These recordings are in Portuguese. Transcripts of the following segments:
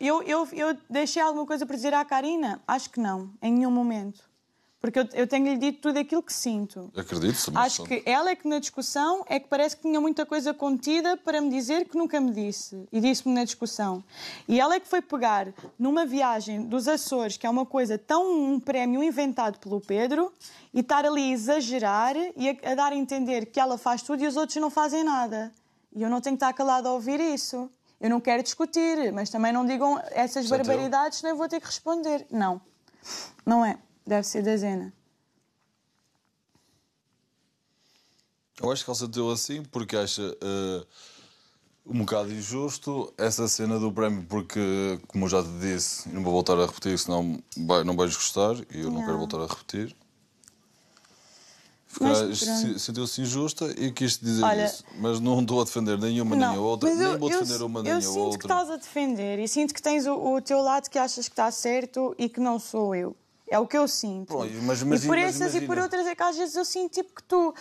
Eu, eu, eu deixei alguma coisa para dizer à Karina? Acho que não, em nenhum momento. Porque eu, eu tenho-lhe dito tudo aquilo que sinto. Acredito, -se, Acho que ela é que na discussão é que parece que tinha muita coisa contida para me dizer que nunca me disse. E disse-me na discussão. E ela é que foi pegar numa viagem dos Açores, que é uma coisa tão um prémio inventado pelo Pedro, e estar ali a exagerar e a, a dar a entender que ela faz tudo e os outros não fazem nada. E eu não tenho que estar calada a ouvir isso. Eu não quero discutir, mas também não digam essas barbaridades, senão eu vou ter que responder. Não. Não é. Deve ser dezena. Eu acho que ele se deu assim porque acha uh, um bocado injusto essa cena do prémio, porque, como eu já te disse, e não vou voltar a repetir, senão vai, não vais gostar e eu não, não quero voltar a repetir se sentiu-se injusta e quis dizer Olha, isso. Mas não estou a defender nenhuma não, nem a outra, eu, nem vou defender eu, uma nem a outra. Eu sinto que estás a defender e sinto que tens o, o teu lado que achas que está certo e que não sou eu. É o que eu sinto. Pô, mas, mas, e por essas imagina. e por outras é que às vezes eu sinto tipo que tu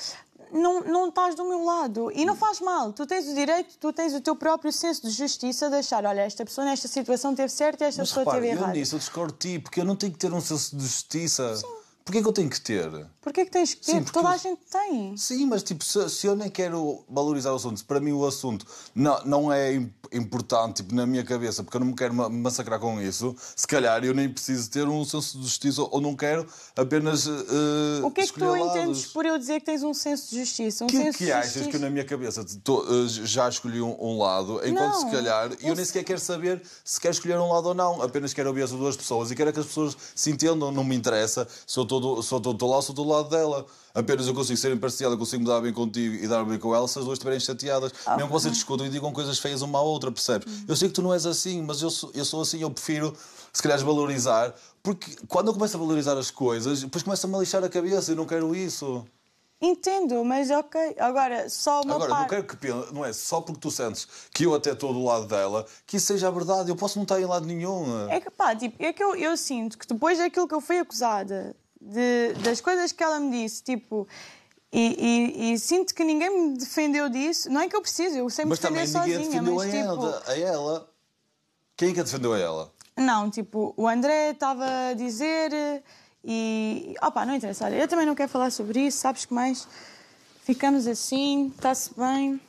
não, não estás do meu lado. E não faz mal. Tu tens o direito, tu tens o teu próprio senso de justiça de achar, olha, esta pessoa nesta situação teve certo e esta mas, pessoa repare, teve errado. Eu nisso eu discordo de ti, porque eu não tenho que ter um senso de justiça. Sim. Porquê que eu tenho que ter? Porquê que tens que ter? Sim, porque... Toda a gente tem. Sim, mas tipo, se, se, eu nem quero valorizar o assunto, se para mim o assunto não, não é importante tipo, na minha cabeça, porque eu não me quero massacrar com isso, se calhar eu nem preciso ter um senso de justiça ou não quero apenas. Uh, o que é que tu lados. entendes por eu dizer que tens um senso de justiça? Um que, senso que de achas justiça? que eu na minha cabeça tô, uh, já escolhi um, um lado, enquanto não, se calhar eu nem sequer quero saber se quero escolher um lado ou não, apenas quero ouvir as duas pessoas e quero é que as pessoas se entendam, não me interessa se eu todo, sou lá, sou do lado dela. Apenas eu consigo ser imparcial, eu consigo me dar bem contigo e dar bem com ela se as duas estiverem chateadas. Ah, Mesmo que vocês discutam e digam coisas feias uma à outra, percebes? Uhum. Eu sei que tu não és assim, mas eu sou, eu sou assim, eu prefiro, se calhar, valorizar. Porque quando eu começo a valorizar as coisas, depois começa-me a lixar a cabeça e não quero isso. Entendo, mas ok. Agora, só uma Agora, parte... não quero que pense, não é só porque tu sentes que eu até estou do lado dela, que isso seja a verdade. Eu posso não estar em lado nenhum. É que pá, tipo, é que eu, eu sinto que depois daquilo que eu fui acusada de, das coisas que ela me disse, tipo. E, e, e, sinto que ninguém me defendeu disso. Não é que eu preciso, eu sempre me defender sozinha. Mas defendeu mas, a, tipo... ela, a ela. Quem é que a defendeu a ela? Não, tipo, o André estava a dizer e... Opa, não interessa, olha, eu também não quero falar sobre isso, sabes que mais? Ficamos assim, está-se bem.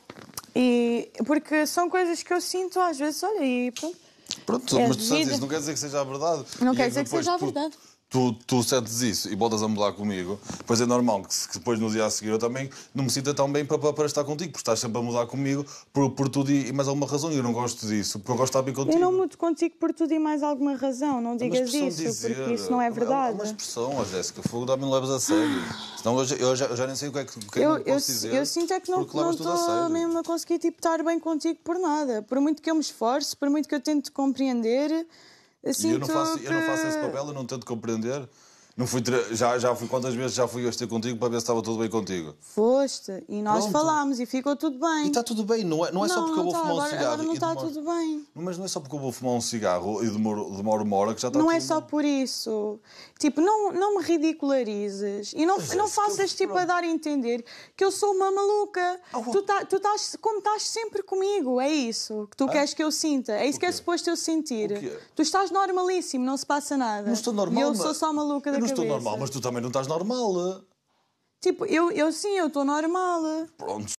E... Porque são coisas que eu sinto às vezes, olha, e pronto. Pronto, é mas tu é sabes isso, não quer dizer que seja a verdade. Não e quer é dizer que, que seja a verdade. Por tu, tu sentes isso e voltas a mudar comigo, pois é normal que, que, depois no dia a seguir eu também não me sinta tão bem para, para, estar contigo, porque estás sempre a mudar comigo por, por tudo e, mais alguma razão. E eu não gosto disso, porque eu gosto de estar bem contigo. Eu não mudo contigo por tudo e mais alguma razão, não digas é isso, dizer, porque isso não é, é verdade. É uma, expressão, oh, Jéssica, fogo dá-me levas a sério. Senão eu eu já, eu já nem sei o que é que, é que eu, eu, posso dizer. Eu sinto é que não estou mesmo a conseguir tipo, estar bem contigo por nada. Por muito que eu me esforce, por muito que eu tente compreender e eu não, faço, eu não faço esse papel, eu não tento compreender não fui já, já fui quantas vezes já fui hoje estar contigo para ver se estava tudo bem contigo? Foste, e nós Pronto. falámos e ficou tudo bem. E está tudo bem, não é, não é não, só porque eu vou tá, fumar agora, um cigarro. Agora não está demoro... tudo bem. Mas não é só porque eu vou fumar um cigarro e demoro, demoro uma hora que já está não tudo Não é só bem. por isso. Tipo, não, não me ridicularizes e não, não é, faças tipo a dar a entender que eu sou uma maluca. Oh, Tu, tá, tu estás como estás sempre comigo, é isso que tu ah? queres que eu sinta, é isso que é suposto eu sentir. Tu estás normalíssimo, não se passa nada. Não estou normal. E eu sou só maluca da não estou normal, mas tu também não estás normal. Tipo, eu, eu sim, eu estou normal. Pronto.